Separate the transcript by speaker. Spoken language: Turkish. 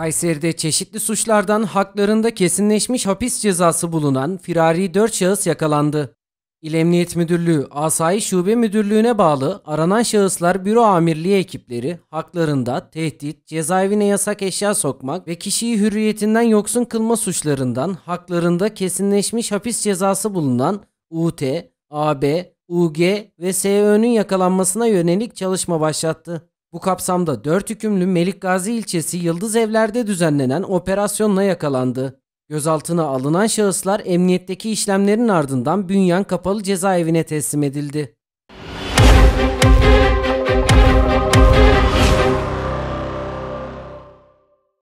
Speaker 1: Kayseri'de çeşitli suçlardan haklarında kesinleşmiş hapis cezası bulunan firari 4 şahıs yakalandı. İl Emniyet Müdürlüğü Asayi Şube Müdürlüğü'ne bağlı aranan şahıslar büro amirliği ekipleri haklarında tehdit, cezaevine yasak eşya sokmak ve kişiyi hürriyetinden yoksun kılma suçlarından haklarında kesinleşmiş hapis cezası bulunan UT, AB, UG ve SÖ'nün yakalanmasına yönelik çalışma başlattı. Bu kapsamda 4 hükümlü Melikgazi ilçesi Yıldız Evler'de düzenlenen operasyonla yakalandı. Gözaltına alınan şahıslar emniyetteki işlemlerin ardından Bünyan Kapalı Cezaevine teslim edildi.